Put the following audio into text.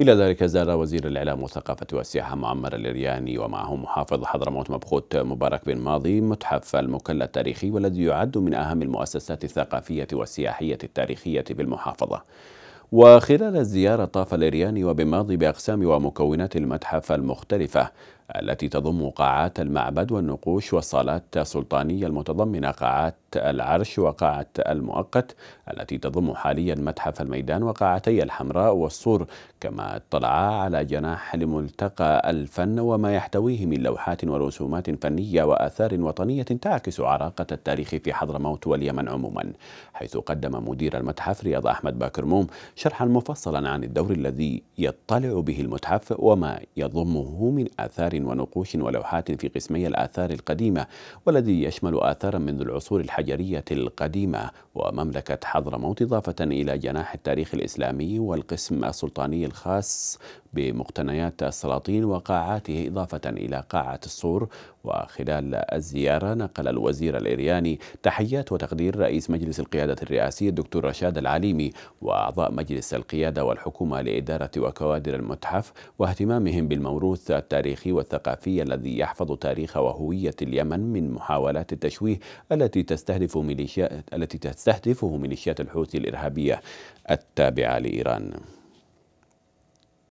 إلى ذلك زار وزير الإعلام والثقافة والسياحة معمر الرياني ومعه محافظ حضرموت مبخوت مبارك بن ماضي متحف المكلا التاريخي والذي يعد من أهم المؤسسات الثقافية والسياحية التاريخية بالمحافظة وخلال الزيارة طاف الإرياني وبماضي بأقسام ومكونات المتحف المختلفة التي تضم قاعات المعبد والنقوش والصالات السلطانية المتضمنة قاعات العرش وقاعة المؤقت التي تضم حاليا متحف الميدان وقاعتي الحمراء والصور كما اطلعا على جناح لملتقى الفن وما يحتويه من لوحات ورسومات فنية وآثار وطنية تعكس عراقة التاريخ في حضرموت واليمن عموما حيث قدم مدير المتحف رياض أحمد باكر موم شرحا مفصلا عن الدور الذي يطلع به المتحف وما يضمه من آثار ونقوش ولوحات في قسمي الآثار القديمة والذي يشمل آثارا منذ العصور الحديثة الحجرية القديمة ومملكة حضرموت إضافة إلى جناح التاريخ الإسلامي والقسم السلطاني الخاص بمقتنيات السلاطين وقاعاته إضافة إلى قاعة الصور وخلال الزيارة نقل الوزير الإرياني تحيات وتقدير رئيس مجلس القيادة الرئاسي الدكتور رشاد العليمي وأعضاء مجلس القيادة والحكومة لإدارة وكوادر المتحف واهتمامهم بالموروث التاريخي والثقافي الذي يحفظ تاريخ وهوية اليمن من محاولات التشويه التي تستهدف ميليشيات التي تستهدفه ميليشيات الحوثي الإرهابية التابعة لإيران.